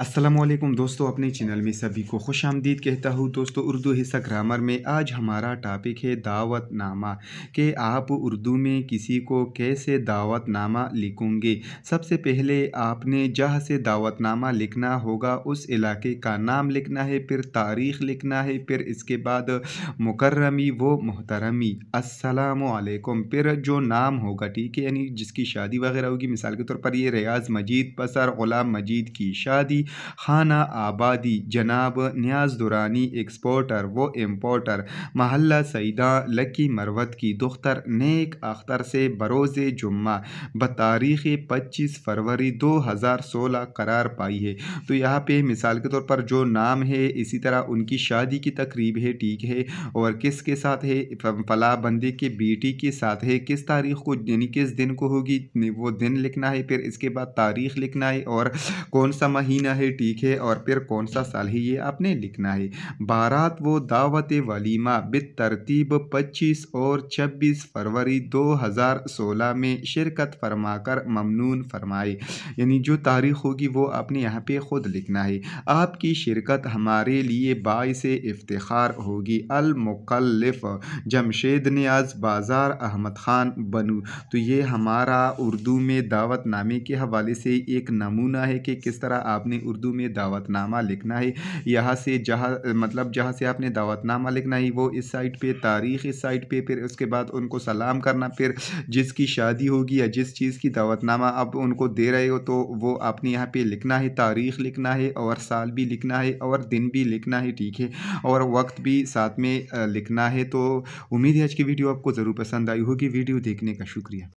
असलम दोस्तों अपने चैनल में सभी को खुश आमदीद कहता हूँ दोस्तों उर्दू हिस्सा ग्रामर में आज हमारा टॉपिक है दावत नामा कि आप उर्दू में किसी को कैसे दावत नामा लिखोगे सबसे पहले आपने जहाँ से दावत नामा लिखना होगा उस इलाके का नाम लिखना है फिर तारीख लिखना है फिर इसके बाद मुकर्रमी वो मोहतरमी असलकम फिर जो नाम होगा ठीक है यानी जिसकी शादी वगैरह होगी मिसाल के तौर पर ये रियाज मजीद पसर ग़ुलाम मजीद की शादी खाना आबादी जनाब न्याज दुरानी एक्सपोर्टर व इम्पोर्टर महल्ला सईदा लकी मरवत की दुख्तर नेक अख्तर से बरोज़ जुम्मा बतारीख़ पच्चीस फरवरी दो हज़ार सोलह करार पाई है तो यहाँ पे मिसाल के तौर पर जो नाम है इसी तरह उनकी शादी की तकरीब है ठीक है और किस के साथ है फला बंदी के बेटी के साथ है किस तारीख को यानी किस दिन को होगी वो दिन लिखना है फिर इसके बाद तारीख लिखना है और कौन सा महीना है है ठीक है और फिर कौन सा साल है ये आपने लिखना है बारात वो दावत वलीमा बेतरतीब 25 और 26 फरवरी 2016 में शिरकत फरमाकर ममनून फरमाए यानी जो तारीख होगी वो आपने यहाँ पे ख़ुद लिखना है आपकी शिरकत हमारे लिए बायस इफ्तार होगी अलमुकल्लफ़ जमशेद न्याज बाज़ार अहमद ख़ान बनू तो ये हमारा उर्दू में दावत नामे के हवाले से एक नमूना है कि किस तरह आपने उर्दू में दावतनामा लिखना है यहाँ से जहाँ मतलब जहाँ से आपने दावतनामा लिखना है वो इस साइड पे तारीख़ इस साइड पे फिर उसके बाद उनको सलाम करना फिर जिसकी शादी होगी या जिस चीज़ की दावतनामा आप उनको दे रहे हो तो वो आपने यहाँ पे लिखना है तारीख़ लिखना है और साल भी लिखना है और दिन भी लिखना है ठीक है और वक्त भी साथ में लिखना है तो उम्मीद है आज की वीडियो आपको ज़रूर पसंद आई होगी वीडियो देखने का शुक्रिया